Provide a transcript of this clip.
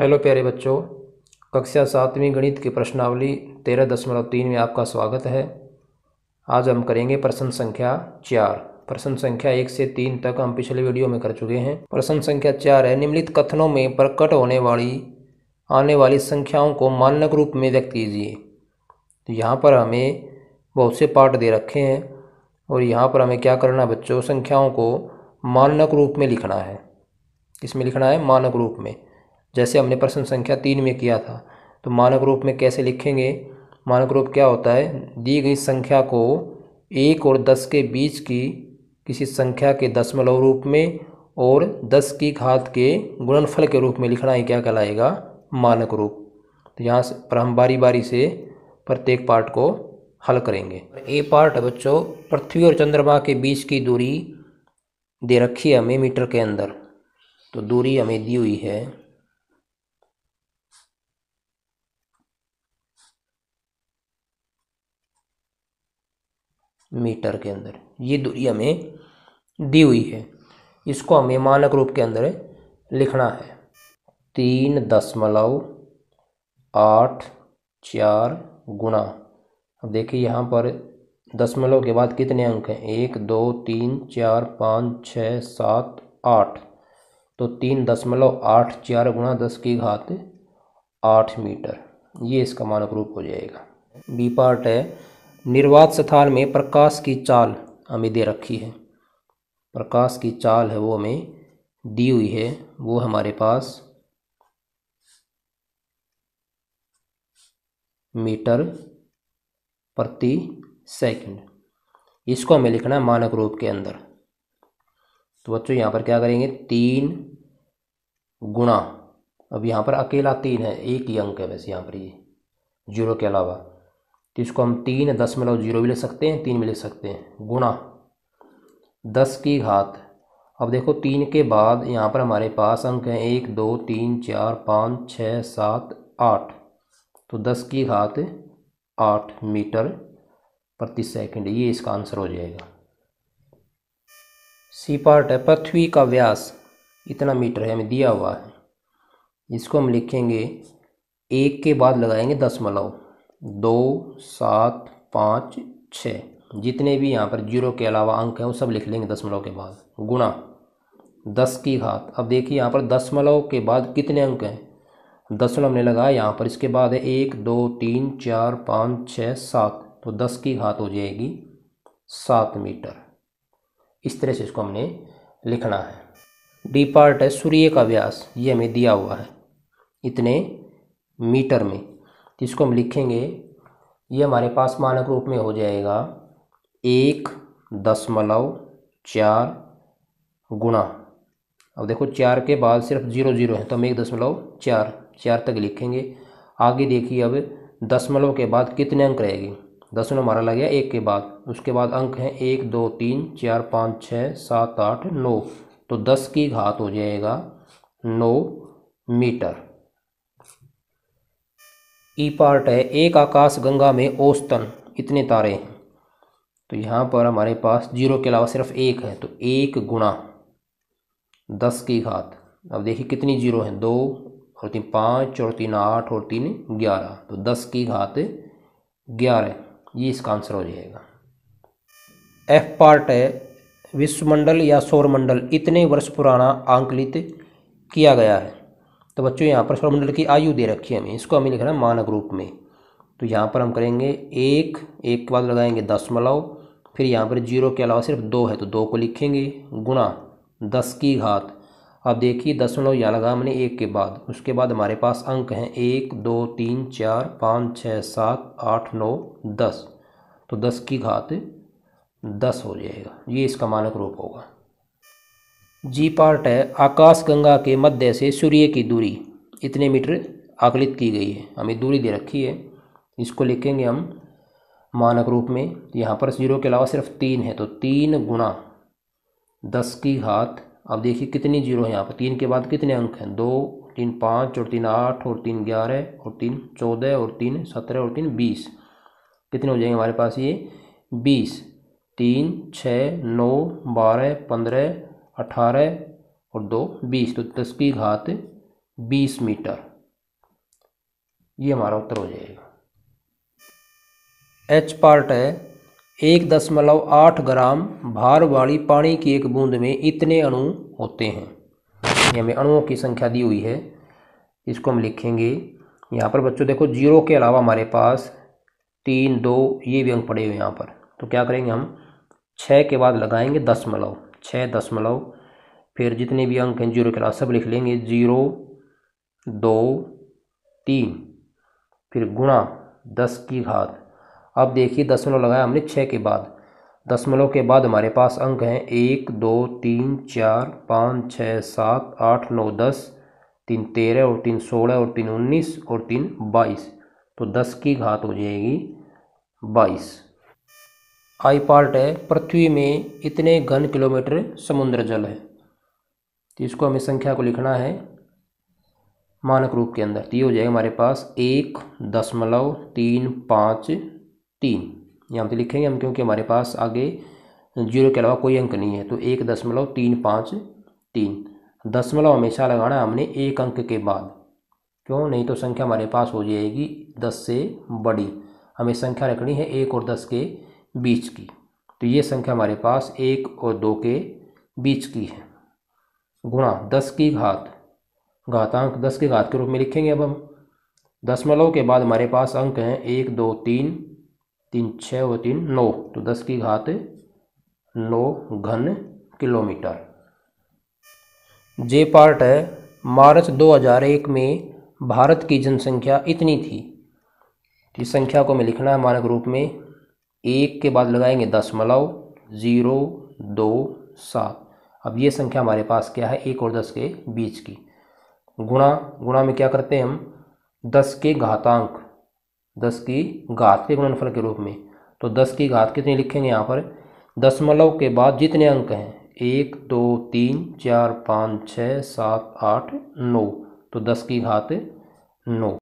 hello प्यारे बच्चों कक्षा सातवीं गणित की प्रश्नावली तेरह दशमलव तीन में आपका स्वागत है आज हम करेंगे प्रश्न संख्या चार प्रश्न संख्या एक से तीन तक हम पिछले वीडियो में कर चुके हैं प्रश्न संख्या चार है निम्नलिखित कथनों में प्रकट होने वाली आने वाली संख्याओं को मानक रूप में व्यक्त कीजिए तो यहाँ पर हमें बहुत से पार्ट दे रखे हैं और यहाँ पर हमें क्या करना बच्चों संख्याओं को मानक रूप में लिखना है में लिखना है मानक रूप में जैसे हमने प्रश्न संख्या तीन में किया था तो मानक रूप में कैसे लिखेंगे मानक रूप क्या होता है दी गई संख्या को एक और दस के बीच की किसी संख्या के दशमलव रूप में और दस की घात के गुणनफल के रूप में लिखना ही क्या कहलाएगा मानक रूप तो यहाँ से पर हम बारी बारी से प्रत्येक पार्ट को हल करेंगे ए पार्ट बच्चों पृथ्वी और चंद्रमा के बीच की दूरी दे रखी है हमें मीटर के अंदर तो दूरी हमें दी हुई है मीटर के अंदर ये दूरी हमें दी हुई है इसको हमें मानक रूप के अंदर लिखना है तीन दशमलव आठ चार गुणा अब देखिए यहाँ पर दशमलव के बाद कितने अंक हैं एक दो तीन चार पाँच छः सात आठ तो तीन दशमलव आठ चार गुणा दस की घात आठ मीटर ये इसका मानक रूप हो जाएगा बी पार्ट है निर्वात स्थान में प्रकाश की चाल हमें दे रखी है प्रकाश की चाल है वो हमें दी हुई है वो हमारे पास मीटर प्रति सेकंड इसको हमें लिखना है मानक रूप के अंदर तो बच्चों यहाँ पर क्या करेंगे तीन गुणा अब यहाँ पर अकेला तीन है एक ही अंक है वैसे यहाँ पर ये जीरो के अलावा इसको हम तीन दशमलव जीरो भी ले सकते हैं तीन भी ले सकते हैं गुणा दस की घात अब देखो तीन के बाद यहाँ पर हमारे पास अंक हैं एक दो तीन चार पाँच छः सात आठ तो दस की घात आठ मीटर प्रति सेकंड ये इसका आंसर हो जाएगा सी पार्ट है पृथ्वी का व्यास इतना मीटर है हमें दिया हुआ है इसको हम लिखेंगे एक के बाद लगाएंगे दशमलव दो सात पाँच छ जितने भी यहाँ पर जीरो के अलावा अंक हैं वो सब लिख लेंगे दशमलव के बाद गुणा दस की घात अब देखिए यहाँ पर दशमलव के बाद कितने अंक हैं दशमलव हमने लगाया यहाँ पर इसके बाद है एक दो तीन चार पाँच छः सात तो दस की घात हो जाएगी सात मीटर इस तरह से इसको हमने लिखना है डी पार्ट है सूर्य का व्यास ये हमें दिया हुआ है इतने मीटर में जिसको हम लिखेंगे ये हमारे पास मानक रूप में हो जाएगा एक दशमलव चार गुणा अब देखो चार के बाद सिर्फ जीरो जीरो है तो हम एक दशमलव चार चार तक लिखेंगे आगे देखिए अब दशमलव के बाद कितने अंक रहेगी दशमलव हमारा लग गया एक के बाद उसके बाद अंक हैं एक दो तीन चार पाँच छः सात आठ नौ तो दस की घात हो जाएगा नौ मीटर ई पार्ट है एक आकाश गंगा में औस्तन इतने तारे हैं तो यहाँ पर हमारे पास जीरो के अलावा सिर्फ एक है तो एक गुणा दस की घात अब देखिए कितनी जीरो हैं दो और तीन पाँच और तीन आठ और तीन ग्यारह तो दस की घात ग्यारह ये इसका आंसर हो जाएगा एफ पार्ट है विश्वमंडल या सौरमंडल इतने वर्ष पुराना आंकलित किया गया है तो बच्चों यहाँ पर सौरमंडल की आयु दे रखी है हमें इसको हमें लिखना है मानक रूप में तो यहाँ पर हम करेंगे एक एक के बाद लगाएंगे दशमलव फिर यहाँ पर जीरो के अलावा सिर्फ दो है तो दो को लिखेंगे गुणा दस की घात अब देखिए दशमलव यहाँ लगा हमने एक के बाद उसके बाद हमारे पास अंक हैं एक दो तीन चार पाँच छः सात आठ नौ दस तो दस की घात दस हो जाएगा ये इसका मानक रूप होगा जी पार्ट है आकाशगंगा के मध्य से सूर्य की दूरी इतने मीटर आकलित की गई है हमें दूरी दे रखी है इसको लिखेंगे हम मानक रूप में यहाँ पर जीरो के अलावा सिर्फ तीन है तो तीन गुणा दस की घात अब देखिए कितनी जीरो है यहाँ पर तीन के बाद कितने अंक हैं दो तीन पाँच और तीन आठ और तीन ग्यारह और तीन चौदह और तीन सत्रह और तीन बीस कितने हो जाएंगे हमारे पास ये बीस तीन छः नौ बारह पंद्रह अठारह और दो बीस तो दस की घात बीस मीटर ये हमारा उत्तर हो जाएगा एच पार्ट है एक दशमलव आठ ग्राम भार वाली पानी की एक बूंद में इतने अणु होते हैं ये हमें अणुओं की संख्या दी हुई है इसको हम लिखेंगे यहाँ पर बच्चों देखो जीरो के अलावा हमारे पास तीन दो ये भी अंक पड़े हुए यहाँ पर तो क्या करेंगे हम छः के बाद लगाएंगे दशमलव छः दशमलव फिर जितने भी अंक हैं जीरो के अलावा सब लिख लेंगे जीरो दो तीन फिर गुणा दस की घात अब देखिए दशमलव लगाया हमने छः के बाद दशमलव के बाद हमारे पास अंक हैं एक दो तीन चार पाँच छः सात आठ नौ दस तीन तेरह और तीन सोलह और तीन उन्नीस और तीन बाईस तो दस की घात हो जाएगी बाईस आई पार्ट है पृथ्वी में इतने घन किलोमीटर समुद्र जल है तो इसको हमें संख्या को लिखना है मानक रूप के अंदर तो ये हो जाएगा हमारे पास एक दशमलव तीन पाँच तीन यहाँ पर लिखेंगे हम क्योंकि हमारे पास आगे जीरो के अलावा कोई अंक नहीं है तो एक दशमलव तीन पाँच तीन दशमलव हमेशा लगाना हमने एक अंक के बाद क्यों नहीं तो संख्या हमारे पास हो जाएगी दस से बड़ी हमें संख्या रखनी है एक और दस के बीच की तो ये संख्या हमारे पास एक और दो के बीच की है गुणा दस की घात घातांक दस के घात के रूप में लिखेंगे अब हम दसमलव के बाद हमारे पास अंक हैं एक दो तीन तीन छः और तीन नौ तो दस की घात नौ घन किलोमीटर जे पार्ट है मार्च 2001 में भारत की जनसंख्या इतनी थी इस संख्या को मैं लिखना है मानक रूप में एक के बाद लगाएंगे दशमलव ज़ीरो दो सात अब ये संख्या हमारे पास क्या है एक और दस के बीच की गुणा गुणा में क्या करते हैं हम दस के घातांक दस की घात के गुणनफल के रूप में तो दस की घात कितनी लिखेंगे यहाँ पर दशमलव के बाद जितने अंक हैं एक दो तीन चार पाँच छः सात आठ नौ तो दस की घात नौ